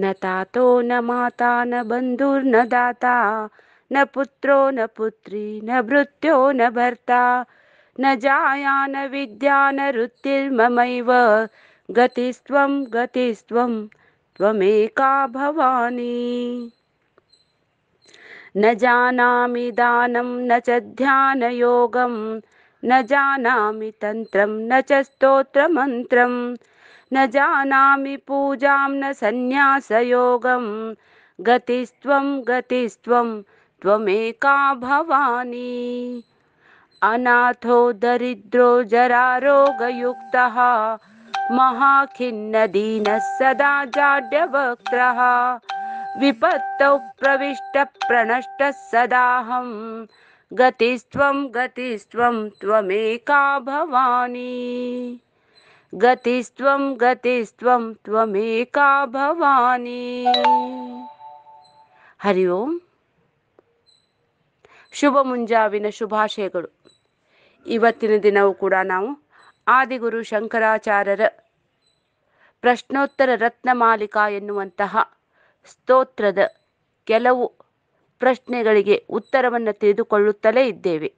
न तातो न माता न बन्धुर्न दाता न पुत्रो न पुत्री न भृत्यो न भर्ता न जाया न विद्या न ऋत्तिर्ममैव गतिस्त्वं गतिस्त्वं त्वमेका भवानी न जानामि दानं न च ध्यानयोगं न जानामि तन्त्रं न च स्तोत्रमन्त्रम् न जानामि पूजां न संन्यासयोगं गतिस्त्वं गतिस्त्वं त्वमेका भवानी अनाथो दरिद्रो जरारोगयुक्तः महाखिन्नदीनः सदा जाड्यवक्त्रः विपत्तौ प्रविष्टप्रनष्टः सदाहं गतिस्त्वं गतिस्त्वं त्वमेका भवानी ಗತಿಸ್ತ್ವಂ ಗತಿಸ್ತ್ವಂ ತ್ವಮೇಕಾ ಭವಾನಿ ಹರಿ ಓಂ ಶುಭ ಮುಂಜಾವಿನ ಶುಭಾಶಯಗಳು ಇವತ್ತಿನ ದಿನವೂ ಕೂಡ ನಾವು ಆದಿಗುರು ಶಂಕರಾಚಾರ್ಯರ ಪ್ರಶ್ನೋತ್ತರ ರತ್ನಮಾಲಿಕ ಎನ್ನುವಂತಹ ಸ್ತೋತ್ರದ ಕೆಲವು ಪ್ರಶ್ನೆಗಳಿಗೆ ಉತ್ತರವನ್ನು ತಿಳಿದುಕೊಳ್ಳುತ್ತಲೇ ಇದ್ದೇವೆ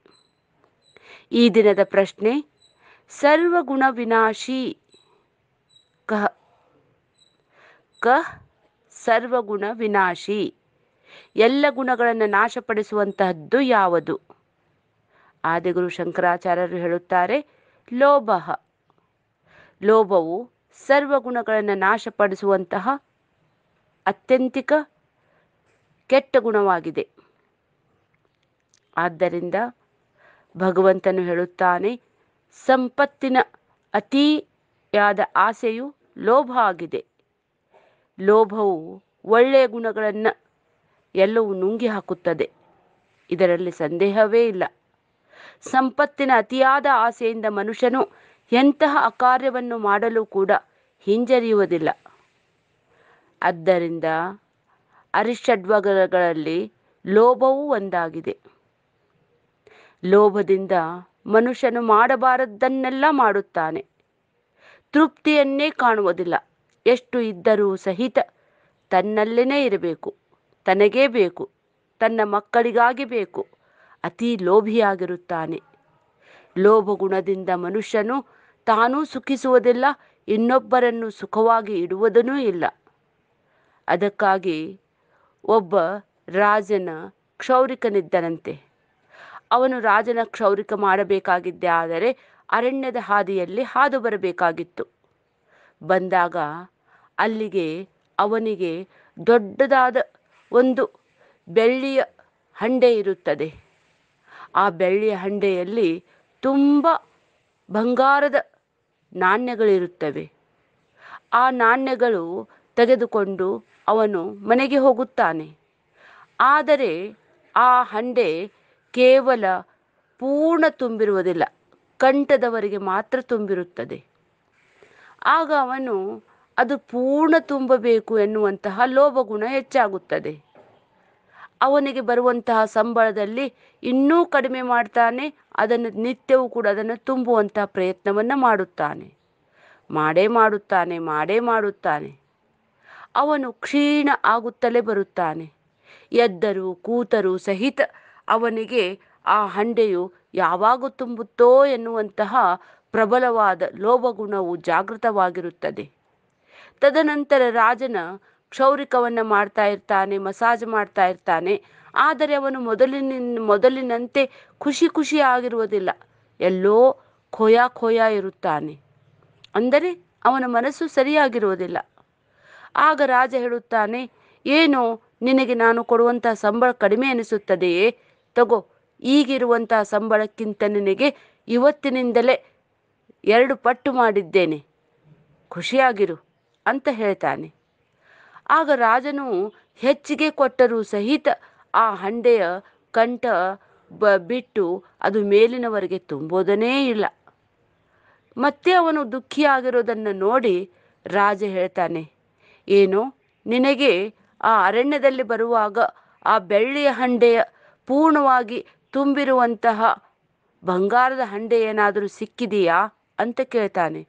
ಈ ದಿನದ ಪ್ರಶ್ನೆ ಸರ್ವಗುಣ ವಿನಾಶಿ ಕಹ ಕಹ ಸರ್ವಗುಣ ವಿನಾಶಿ ಎಲ್ಲ ಗುಣಗಳನ್ನು ನಾಶಪಡಿಸುವಂತಹದ್ದು ಯಾವುದು ಆದಿಗುರು ಶಂಕರಾಚಾರ್ಯರು ಹೇಳುತ್ತಾರೆ ಲೋಭ ಲೋಭವು ಗುಣಗಳನ್ನು ನಾಶಪಡಿಸುವಂತಹ ಅತ್ಯಂತಿಕ ಕೆಟ್ಟ ಗುಣವಾಗಿದೆ ಆದ್ದರಿಂದ ಭಗವಂತನು ಹೇಳುತ್ತಾನೆ ಸಂಪತ್ತಿನ ಅತಿಯಾದ ಆಸೆಯು ಲೋಭ ಆಗಿದೆ ಲೋಭವು ಒಳ್ಳೆಯ ಗುಣಗಳನ್ನು ಎಲ್ಲವೂ ನುಂಗಿ ಹಾಕುತ್ತದೆ ಇದರಲ್ಲಿ ಸಂದೇಹವೇ ಇಲ್ಲ ಸಂಪತ್ತಿನ ಅತಿಯಾದ ಆಸೆಯಿಂದ ಮನುಷ್ಯನು ಎಂತಹ ಅಕಾರ್ಯವನ್ನು ಮಾಡಲು ಕೂಡ ಹಿಂಜರಿಯುವುದಿಲ್ಲ ಆದ್ದರಿಂದ ಅರಿಷಡ್ವಗಗಳಲ್ಲಿ ಲೋಭವೂ ಒಂದಾಗಿದೆ ಲೋಭದಿಂದ ಮನುಷ್ಯನು ಮಾಡಬಾರದ್ದನ್ನೆಲ್ಲ ಮಾಡುತ್ತಾನೆ ತೃಪ್ತಿಯನ್ನೇ ಕಾಣುವುದಿಲ್ಲ ಎಷ್ಟು ಇದ್ದರೂ ಸಹಿತ ತನ್ನಲ್ಲೇನೇ ಇರಬೇಕು ತನಗೇ ಬೇಕು ತನ್ನ ಮಕ್ಕಳಿಗಾಗಿ ಬೇಕು ಅತಿ ಲೋಭಿಯಾಗಿರುತ್ತಾನೆ ಲೋಭಗುಣದಿಂದ ಮನುಷ್ಯನು ತಾನೂ ಸುಖಿಸುವುದಿಲ್ಲ ಇನ್ನೊಬ್ಬರನ್ನು ಸುಖವಾಗಿ ಇಡುವುದನ್ನೂ ಇಲ್ಲ ಅದಕ್ಕಾಗಿ ಒಬ್ಬ ರಾಜನ ಕ್ಷೌರಿಕನಿದ್ದನಂತೆ ಅವನು ರಾಜನ ಕ್ಷೌರಿಕ ಮಾಡಬೇಕಾಗಿದ್ದೆ ಆದರೆ ಅರಣ್ಯದ ಹಾದಿಯಲ್ಲಿ ಹಾದು ಬರಬೇಕಾಗಿತ್ತು ಬಂದಾಗ ಅಲ್ಲಿಗೆ ಅವನಿಗೆ ದೊಡ್ಡದಾದ ಒಂದು ಬೆಳ್ಳಿಯ ಹಂಡೆ ಇರುತ್ತದೆ ಆ ಬೆಳ್ಳಿಯ ಹಂಡೆಯಲ್ಲಿ ತುಂಬ ಬಂಗಾರದ ನಾಣ್ಯಗಳಿರುತ್ತವೆ ಆ ನಾಣ್ಯಗಳು ತೆಗೆದುಕೊಂಡು ಅವನು ಮನೆಗೆ ಹೋಗುತ್ತಾನೆ ಆದರೆ ಆ ಹಂಡೆ ಕೇವಲ ಪೂರ್ಣ ತುಂಬಿರುವುದಿಲ್ಲ ಕಂಠದವರಿಗೆ ಮಾತ್ರ ತುಂಬಿರುತ್ತದೆ ಆಗ ಅವನು ಅದು ಪೂರ್ಣ ತುಂಬಬೇಕು ಎನ್ನುವಂತಹ ಲೋಭಗುಣ ಹೆಚ್ಚಾಗುತ್ತದೆ ಅವನಿಗೆ ಬರುವಂತಹ ಸಂಬಳದಲ್ಲಿ ಇನ್ನೂ ಕಡಿಮೆ ಮಾಡ್ತಾನೆ ಅದನ್ನು ನಿತ್ಯವೂ ಕೂಡ ಅದನ್ನು ತುಂಬುವಂತಹ ಪ್ರಯತ್ನವನ್ನು ಮಾಡುತ್ತಾನೆ ಮಾಡೇ ಮಾಡುತ್ತಾನೆ ಮಾಡೇ ಮಾಡುತ್ತಾನೆ ಅವನು ಕ್ಷೀಣ ಆಗುತ್ತಲೇ ಬರುತ್ತಾನೆ ಎದ್ದರು ಕೂತರು ಸಹಿತ ಅವನಿಗೆ ಆ ಹಂಡೆಯು ಯಾವಾಗ ತುಂಬುತ್ತೋ ಎನ್ನುವಂತಹ ಪ್ರಬಲವಾದ ಲೋಭಗುಣವು ಜಾಗೃತವಾಗಿರುತ್ತದೆ ತದನಂತರ ರಾಜನ ಕ್ಷೌರಿಕವನ್ನು ಮಾಡ್ತಾ ಇರ್ತಾನೆ ಮಸಾಜ್ ಮಾಡ್ತಾ ಇರ್ತಾನೆ ಆದರೆ ಅವನು ಮೊದಲಿನ ಮೊದಲಿನಂತೆ ಖುಷಿ ಖುಷಿ ಆಗಿರುವುದಿಲ್ಲ ಎಲ್ಲೋ ಖೋಯ ಖೋಯ ಇರುತ್ತಾನೆ ಅಂದರೆ ಅವನ ಮನಸ್ಸು ಸರಿಯಾಗಿರುವುದಿಲ್ಲ ಆಗ ರಾಜ ಹೇಳುತ್ತಾನೆ ಏನೋ ನಿನಗೆ ನಾನು ಕೊಡುವಂತಹ ಸಂಬಳ ಕಡಿಮೆ ಅನಿಸುತ್ತದೆಯೇ ತಗೋ ಈಗಿರುವಂತಹ ಸಂಬಳಕ್ಕಿಂತ ನಿನಗೆ ಇವತ್ತಿನಿಂದಲೇ ಎರಡು ಪಟ್ಟು ಮಾಡಿದ್ದೇನೆ ಖುಷಿಯಾಗಿರು ಅಂತ ಹೇಳ್ತಾನೆ ಆಗ ರಾಜನು ಹೆಚ್ಚಿಗೆ ಕೊಟ್ಟರೂ ಸಹಿತ ಆ ಹಂಡೆಯ ಕಂಠ ಬ ಬಿಟ್ಟು ಅದು ಮೇಲಿನವರೆಗೆ ತುಂಬೋದನೇ ಇಲ್ಲ ಮತ್ತೆ ಅವನು ದುಃಖಿಯಾಗಿರೋದನ್ನು ನೋಡಿ ರಾಜ ಹೇಳ್ತಾನೆ ಏನು ನಿನಗೆ ಆ ಅರಣ್ಯದಲ್ಲಿ ಬರುವಾಗ ಆ ಬೆಳ್ಳಿಯ ಹಂಡೆಯ ಪೂರ್ಣವಾಗಿ ತುಂಬಿರುವಂತಹ ಬಂಗಾರದ ಹಂಡೆ ಏನಾದರೂ ಸಿಕ್ಕಿದೆಯಾ ಅಂತ ಕೇಳ್ತಾನೆ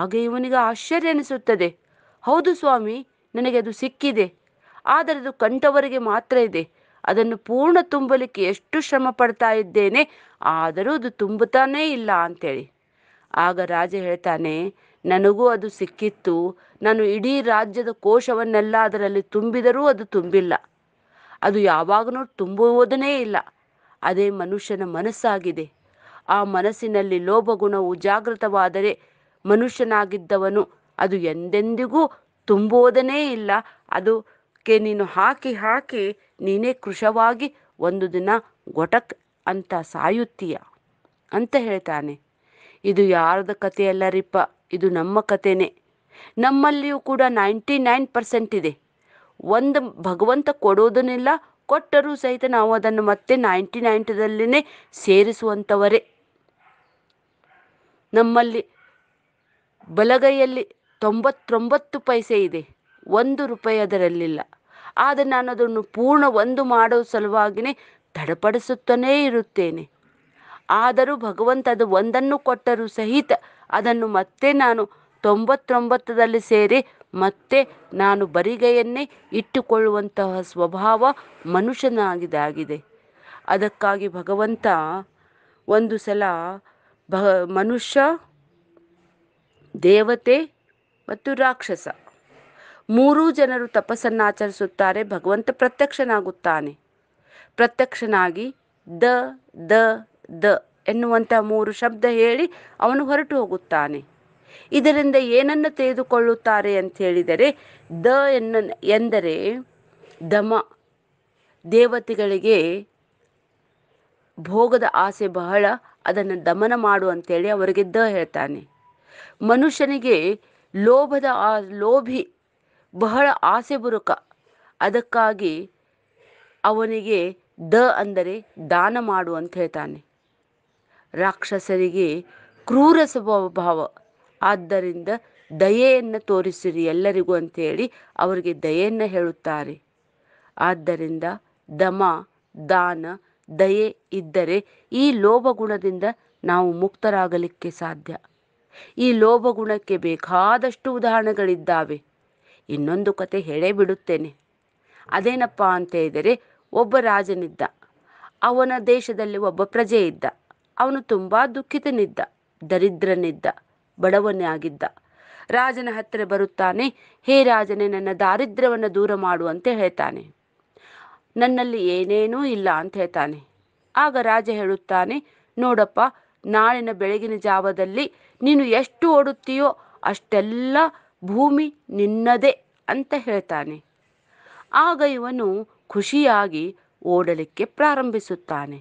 ಆಗ ಇವನಿಗೆ ಆಶ್ಚರ್ಯ ಅನಿಸುತ್ತದೆ ಹೌದು ಸ್ವಾಮಿ ನನಗೆ ಅದು ಸಿಕ್ಕಿದೆ ಆದರೆ ಅದು ಕಂಠವರಿಗೆ ಮಾತ್ರ ಇದೆ ಅದನ್ನು ಪೂರ್ಣ ತುಂಬಲಿಕ್ಕೆ ಎಷ್ಟು ಶ್ರಮ ಪಡ್ತಾ ಇದ್ದೇನೆ ಆದರೂ ಅದು ತುಂಬುತ್ತಾನೇ ಇಲ್ಲ ಅಂತೇಳಿ ಆಗ ರಾಜ ಹೇಳ್ತಾನೆ ನನಗೂ ಅದು ಸಿಕ್ಕಿತ್ತು ನಾನು ಇಡೀ ರಾಜ್ಯದ ಕೋಶವನ್ನೆಲ್ಲ ಅದರಲ್ಲಿ ತುಂಬಿದರೂ ಅದು ತುಂಬಿಲ್ಲ ಅದು ಯಾವಾಗಲೂ ತುಂಬುವುದನೇ ಇಲ್ಲ ಅದೇ ಮನುಷ್ಯನ ಮನಸ್ಸಾಗಿದೆ ಆ ಮನಸ್ಸಿನಲ್ಲಿ ಲೋಭಗುಣವು ಜಾಗೃತವಾದರೆ ಮನುಷ್ಯನಾಗಿದ್ದವನು ಅದು ಎಂದೆಂದಿಗೂ ತುಂಬುವುದನೇ ಇಲ್ಲ ಅದಕ್ಕೆ ನೀನು ಹಾಕಿ ಹಾಕಿ ನೀನೇ ಕೃಶವಾಗಿ ಒಂದು ದಿನ ಗೊಟಕ್ ಅಂತ ಸಾಯುತ್ತೀಯ ಅಂತ ಹೇಳ್ತಾನೆ ಇದು ಯಾರದ ಕಥೆಯಲ್ಲ ಇದು ನಮ್ಮ ಕಥೆನೇ ನಮ್ಮಲ್ಲಿಯೂ ಕೂಡ ನೈಂಟಿ ನೈನ್ ಪರ್ಸೆಂಟ್ ಇದೆ ಒಂದು ಭಗವಂತ ಕೊಡೋದನ್ನಿಲ್ಲ ಕೊಟ್ಟರೂ ಸಹಿತ ನಾವು ಅದನ್ನು ಮತ್ತೆ ನೈಂಟಿ ನೈಂಟಿದಲ್ಲಿನೇ ಸೇರಿಸುವಂಥವರೇ ನಮ್ಮಲ್ಲಿ ಬಲಗೈಯಲ್ಲಿ ತೊಂಬತ್ತೊಂಬತ್ತು ಪೈಸೆ ಇದೆ ಒಂದು ರೂಪಾಯಿ ಅದರಲ್ಲಿಲ್ಲ ಆದರೆ ನಾನು ಅದನ್ನು ಪೂರ್ಣ ಒಂದು ಮಾಡೋ ಸಲುವಾಗಿಯೇ ತಡಪಡಿಸುತ್ತಲೇ ಇರುತ್ತೇನೆ ಆದರೂ ಭಗವಂತ ಅದು ಒಂದನ್ನು ಕೊಟ್ಟರೂ ಸಹಿತ ಅದನ್ನು ಮತ್ತೆ ನಾನು ತೊಂಬತ್ತೊಂಬತ್ತರಲ್ಲಿ ಸೇರಿ ಮತ್ತೆ ನಾನು ಬರಿಗೈಯನ್ನೇ ಇಟ್ಟುಕೊಳ್ಳುವಂತಹ ಸ್ವಭಾವ ಮನುಷ್ಯನಾಗಿದಾಗಿದೆ ಅದಕ್ಕಾಗಿ ಭಗವಂತ ಒಂದು ಸಲ ಭ ಮನುಷ್ಯ ದೇವತೆ ಮತ್ತು ರಾಕ್ಷಸ ಮೂರೂ ಜನರು ತಪಸ್ಸನ್ನು ಆಚರಿಸುತ್ತಾರೆ ಭಗವಂತ ಪ್ರತ್ಯಕ್ಷನಾಗುತ್ತಾನೆ ಪ್ರತ್ಯಕ್ಷನಾಗಿ ದ ದ ದ ಎನ್ನುವಂಥ ಮೂರು ಶಬ್ದ ಹೇಳಿ ಅವನು ಹೊರಟು ಹೋಗುತ್ತಾನೆ ಇದರಿಂದ ಏನನ್ನು ತೆಗೆದುಕೊಳ್ಳುತ್ತಾರೆ ಅಂತ ಹೇಳಿದರೆ ದ ಎನ್ನ ಎಂದರೆ ದಮ ದೇವತೆಗಳಿಗೆ ಭೋಗದ ಆಸೆ ಬಹಳ ಅದನ್ನು ದಮನ ಮಾಡು ಅಂತೇಳಿ ಅವರಿಗೆ ದ ಹೇಳ್ತಾನೆ ಮನುಷ್ಯನಿಗೆ ಲೋಭದ ಆ ಲೋಭಿ ಬಹಳ ಆಸೆ ಬುರುಕ ಅದಕ್ಕಾಗಿ ಅವನಿಗೆ ದ ಅಂದರೆ ದಾನ ಮಾಡು ಅಂತ ಹೇಳ್ತಾನೆ ರಾಕ್ಷಸರಿಗೆ ಕ್ರೂರ ಸ್ವಭಾವ ಆದ್ದರಿಂದ ದಯೆಯನ್ನು ತೋರಿಸಿರಿ ಎಲ್ಲರಿಗೂ ಅಂತೇಳಿ ಅವರಿಗೆ ದಯೆಯನ್ನು ಹೇಳುತ್ತಾರೆ ಆದ್ದರಿಂದ ದಮ ದಾನ ದಯೆ ಇದ್ದರೆ ಈ ಲೋಭಗುಣದಿಂದ ನಾವು ಮುಕ್ತರಾಗಲಿಕ್ಕೆ ಸಾಧ್ಯ ಈ ಲೋಭಗುಣಕ್ಕೆ ಬೇಕಾದಷ್ಟು ಉದಾಹರಣೆಗಳಿದ್ದಾವೆ ಇನ್ನೊಂದು ಕತೆ ಹೇಳೇ ಬಿಡುತ್ತೇನೆ ಅದೇನಪ್ಪ ಅಂತ ಹೇಳಿದರೆ ಒಬ್ಬ ರಾಜನಿದ್ದ ಅವನ ದೇಶದಲ್ಲಿ ಒಬ್ಬ ಪ್ರಜೆ ಇದ್ದ ಅವನು ತುಂಬ ದುಃಖಿತನಿದ್ದ ದರಿದ್ರನಿದ್ದ ಬಡವನೇ ಆಗಿದ್ದ ರಾಜನ ಹತ್ತಿರ ಬರುತ್ತಾನೆ ಹೇ ರಾಜನೇ ನನ್ನ ದಾರಿದ್ರ್ಯವನ್ನು ದೂರ ಮಾಡುವಂತೆ ಅಂತ ಹೇಳ್ತಾನೆ ನನ್ನಲ್ಲಿ ಏನೇನೂ ಇಲ್ಲ ಅಂತ ಹೇಳ್ತಾನೆ ಆಗ ರಾಜ ಹೇಳುತ್ತಾನೆ ನೋಡಪ್ಪ ನಾಳಿನ ಬೆಳಗಿನ ಜಾವದಲ್ಲಿ ನೀನು ಎಷ್ಟು ಓಡುತ್ತೀಯೋ ಅಷ್ಟೆಲ್ಲ ಭೂಮಿ ನಿನ್ನದೇ ಅಂತ ಹೇಳ್ತಾನೆ ಆಗ ಇವನು ಖುಷಿಯಾಗಿ ಓಡಲಿಕ್ಕೆ ಪ್ರಾರಂಭಿಸುತ್ತಾನೆ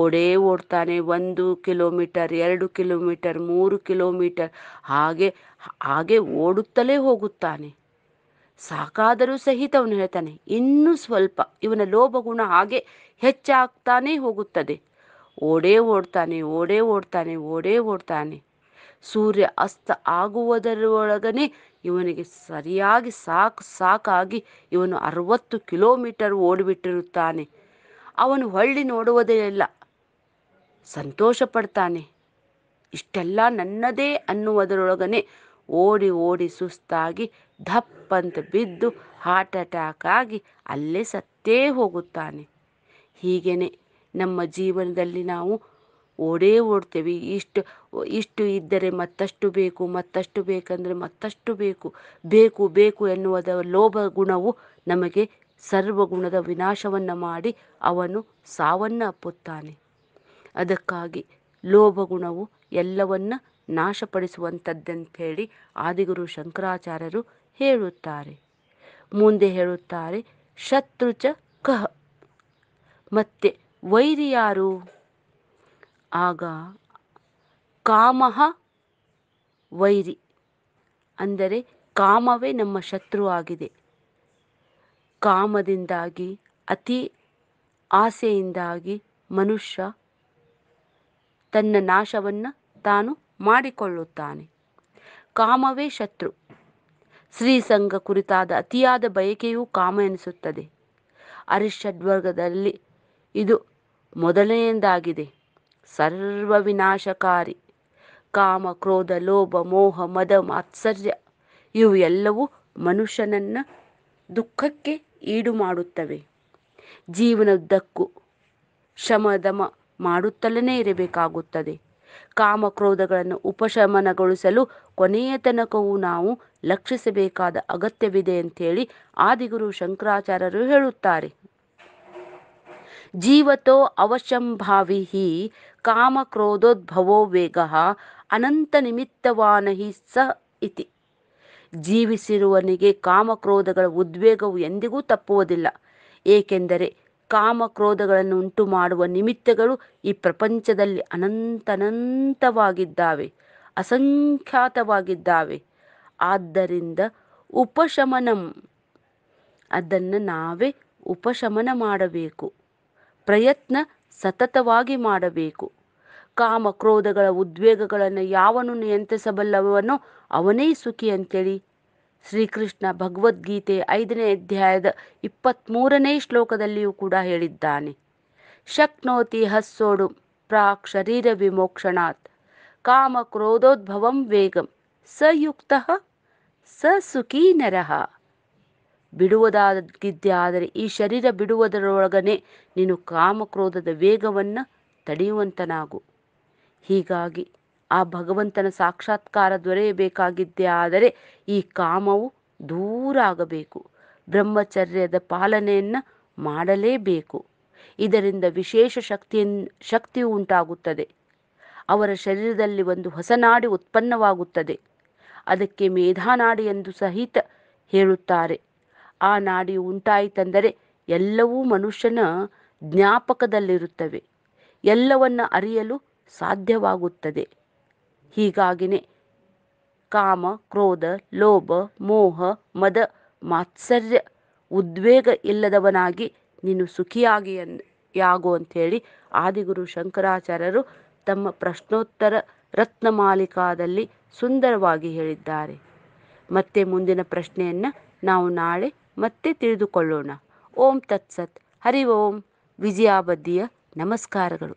ಓಡೇ ಓಡ್ತಾನೆ ಒಂದು ಕಿಲೋಮೀಟರ್ ಎರಡು ಕಿಲೋಮೀಟರ್ ಮೂರು ಕಿಲೋಮೀಟರ್ ಹಾಗೆ ಹಾಗೆ ಓಡುತ್ತಲೇ ಹೋಗುತ್ತಾನೆ ಸಾಕಾದರೂ ಸಹಿತ ಅವನು ಹೇಳ್ತಾನೆ ಇನ್ನೂ ಸ್ವಲ್ಪ ಇವನ ಗುಣ ಹಾಗೆ ಹೆಚ್ಚಾಗ್ತಾನೆ ಹೋಗುತ್ತದೆ ಓಡೇ ಓಡ್ತಾನೆ ಓಡೇ ಓಡ್ತಾನೆ ಓಡೇ ಓಡ್ತಾನೆ ಸೂರ್ಯ ಅಸ್ತ ಆಗುವುದರೊಳಗನೆ ಇವನಿಗೆ ಸರಿಯಾಗಿ ಸಾಕು ಸಾಕಾಗಿ ಇವನು ಅರವತ್ತು ಕಿಲೋಮೀಟರ್ ಓಡಿಬಿಟ್ಟಿರುತ್ತಾನೆ ಅವನು ಹೊಳ್ಳಿ ನೋಡುವುದೇ ಇಲ್ಲ ಸಂತೋಷ ಪಡ್ತಾನೆ ಇಷ್ಟೆಲ್ಲ ನನ್ನದೇ ಅನ್ನುವುದರೊಳಗನೆ ಓಡಿ ಓಡಿ ಸುಸ್ತಾಗಿ ದಪ್ಪಂತ ಬಿದ್ದು ಹಾರ್ಟ್ ಅಟ್ಯಾಕ್ ಆಗಿ ಅಲ್ಲೇ ಸತ್ತೇ ಹೋಗುತ್ತಾನೆ ಹೀಗೇನೆ ನಮ್ಮ ಜೀವನದಲ್ಲಿ ನಾವು ಓಡೇ ಓಡ್ತೇವೆ ಇಷ್ಟು ಇಷ್ಟು ಇದ್ದರೆ ಮತ್ತಷ್ಟು ಬೇಕು ಮತ್ತಷ್ಟು ಬೇಕಂದರೆ ಮತ್ತಷ್ಟು ಬೇಕು ಬೇಕು ಬೇಕು ಎನ್ನುವುದ ಲೋಭ ಗುಣವು ನಮಗೆ ಸರ್ವಗುಣದ ವಿನಾಶವನ್ನು ಮಾಡಿ ಅವನು ಅಪ್ಪುತ್ತಾನೆ ಅದಕ್ಕಾಗಿ ಲೋಭಗುಣವು ಎಲ್ಲವನ್ನ ನಾಶಪಡಿಸುವಂಥದ್ದಂಥೇಳಿ ಆದಿಗುರು ಶಂಕರಾಚಾರ್ಯರು ಹೇಳುತ್ತಾರೆ ಮುಂದೆ ಹೇಳುತ್ತಾರೆ ಶತ್ರುಚ ಕಹ ಮತ್ತೆ ವೈರಿಯಾರು ಆಗ ಕಾಮಹ ವೈರಿ ಅಂದರೆ ಕಾಮವೇ ನಮ್ಮ ಶತ್ರು ಆಗಿದೆ ಕಾಮದಿಂದಾಗಿ ಅತಿ ಆಸೆಯಿಂದಾಗಿ ಮನುಷ್ಯ ತನ್ನ ನಾಶವನ್ನು ತಾನು ಮಾಡಿಕೊಳ್ಳುತ್ತಾನೆ ಕಾಮವೇ ಶತ್ರು ಸ್ತ್ರೀ ಸಂಘ ಕುರಿತಾದ ಅತಿಯಾದ ಬಯಕೆಯೂ ಕಾಮ ಎನಿಸುತ್ತದೆ ಅರಿಷಡ್ವರ್ಗದಲ್ಲಿ ಇದು ಮೊದಲನೆಯದಾಗಿದೆ ಸರ್ವ ವಿನಾಶಕಾರಿ ಕಾಮ ಕ್ರೋಧ ಲೋಭ ಮೋಹ ಮದ ಮಾತ್ಸರ್ಯ ಇವು ಎಲ್ಲವೂ ಮನುಷ್ಯನನ್ನು ದುಃಖಕ್ಕೆ ಈಡು ಮಾಡುತ್ತವೆ ಜೀವನದ್ದಕ್ಕೂ ಶಮದಮ ಮಾಡುತ್ತಲೇ ಇರಬೇಕಾಗುತ್ತದೆ ಕಾಮಕ್ರೋಧಗಳನ್ನು ಉಪಶಮನಗೊಳಿಸಲು ಕೊನೆಯ ತನಕವೂ ನಾವು ಲಕ್ಷಿಸಬೇಕಾದ ಅಗತ್ಯವಿದೆ ಅಂತೇಳಿ ಆದಿಗುರು ಶಂಕರಾಚಾರ್ಯರು ಹೇಳುತ್ತಾರೆ ಜೀವತೋ ಅವಶಂಭಾವಿ ಕಾಮಕ್ರೋಧೋದ್ಭವೋ ವೇಗ ಅನಂತ ನಿಮಿತ್ತವಾನಹಿ ಸ ಇತಿ ಜೀವಿಸಿರುವನಿಗೆ ಕಾಮಕ್ರೋಧಗಳ ಉದ್ವೇಗವು ಎಂದಿಗೂ ತಪ್ಪುವುದಿಲ್ಲ ಏಕೆಂದರೆ ಕಾಮಕ್ರೋಧಗಳನ್ನು ಉಂಟು ಮಾಡುವ ನಿಮಿತ್ತಗಳು ಈ ಪ್ರಪಂಚದಲ್ಲಿ ಅನಂತನಂತವಾಗಿದ್ದಾವೆ ಅಸಂಖ್ಯಾತವಾಗಿದ್ದಾವೆ ಆದ್ದರಿಂದ ಉಪಶಮನಂ ಅದನ್ನು ನಾವೇ ಉಪಶಮನ ಮಾಡಬೇಕು ಪ್ರಯತ್ನ ಸತತವಾಗಿ ಮಾಡಬೇಕು ಕಾಮ ಕ್ರೋಧಗಳ ಉದ್ವೇಗಗಳನ್ನು ಯಾವನು ನಿಯಂತ್ರಿಸಬಲ್ಲವನೋ ಅವನೇ ಸುಖಿ ಅಂತೇಳಿ ಶ್ರೀಕೃಷ್ಣ ಭಗವದ್ಗೀತೆ ಐದನೇ ಅಧ್ಯಾಯದ ಇಪ್ಪತ್ತ್ಮೂರನೇ ಶ್ಲೋಕದಲ್ಲಿಯೂ ಕೂಡ ಹೇಳಿದ್ದಾನೆ ಶಕ್ನೋತಿ ಹಸ್ಸೋಡು ಪ್ರಾಕ್ ಶರೀರ ವಿಮೋಕ್ಷಣಾತ್ ಕಾಮ ಕ್ರೋಧೋದ್ಭವಂ ವೇಗಂ ಸಯುಕ್ತ ಸ ಸುಖೀ ನರಹ ಬಿಡುವುದಾಗಿದ್ದೇ ಆದರೆ ಈ ಶರೀರ ಬಿಡುವುದರೊಳಗನೆ ನೀನು ಕಾಮಕ್ರೋಧದ ವೇಗವನ್ನು ತಡೆಯುವಂತನಾಗು ಹೀಗಾಗಿ ಆ ಭಗವಂತನ ಸಾಕ್ಷಾತ್ಕಾರ ದೊರೆಯಬೇಕಾಗಿದ್ದೇ ಆದರೆ ಈ ಕಾಮವು ದೂರ ಆಗಬೇಕು ಬ್ರಹ್ಮಚರ್ಯದ ಪಾಲನೆಯನ್ನು ಮಾಡಲೇಬೇಕು ಇದರಿಂದ ವಿಶೇಷ ಶಕ್ತಿಯನ್ನು ಶಕ್ತಿಯು ಉಂಟಾಗುತ್ತದೆ ಅವರ ಶರೀರದಲ್ಲಿ ಒಂದು ಹೊಸ ನಾಡಿ ಉತ್ಪನ್ನವಾಗುತ್ತದೆ ಅದಕ್ಕೆ ಮೇಧಾನಾಡಿ ಎಂದು ಸಹಿತ ಹೇಳುತ್ತಾರೆ ಆ ನಾಡಿ ಉಂಟಾಯಿತೆಂದರೆ ಎಲ್ಲವೂ ಮನುಷ್ಯನ ಜ್ಞಾಪಕದಲ್ಲಿರುತ್ತವೆ ಎಲ್ಲವನ್ನು ಅರಿಯಲು ಸಾಧ್ಯವಾಗುತ್ತದೆ ಹೀಗಾಗಿನೇ ಕಾಮ ಕ್ರೋಧ ಲೋಭ ಮೋಹ ಮದ ಮಾತ್ಸರ್ಯ ಉದ್ವೇಗ ಇಲ್ಲದವನಾಗಿ ನೀನು ಸುಖಿಯಾಗಿ ಯಾಗು ಅಂಥೇಳಿ ಆದಿಗುರು ಶಂಕರಾಚಾರ್ಯರು ತಮ್ಮ ಪ್ರಶ್ನೋತ್ತರ ರತ್ನಮಾಲಿಕಾದಲ್ಲಿ ಸುಂದರವಾಗಿ ಹೇಳಿದ್ದಾರೆ ಮತ್ತೆ ಮುಂದಿನ ಪ್ರಶ್ನೆಯನ್ನು ನಾವು ನಾಳೆ ಮತ್ತೆ ತಿಳಿದುಕೊಳ್ಳೋಣ ಓಂ ತತ್ಸತ್ ಹರಿ ಓಂ ವಿಜಯಾಬದ್ದಿಯ ನಮಸ್ಕಾರಗಳು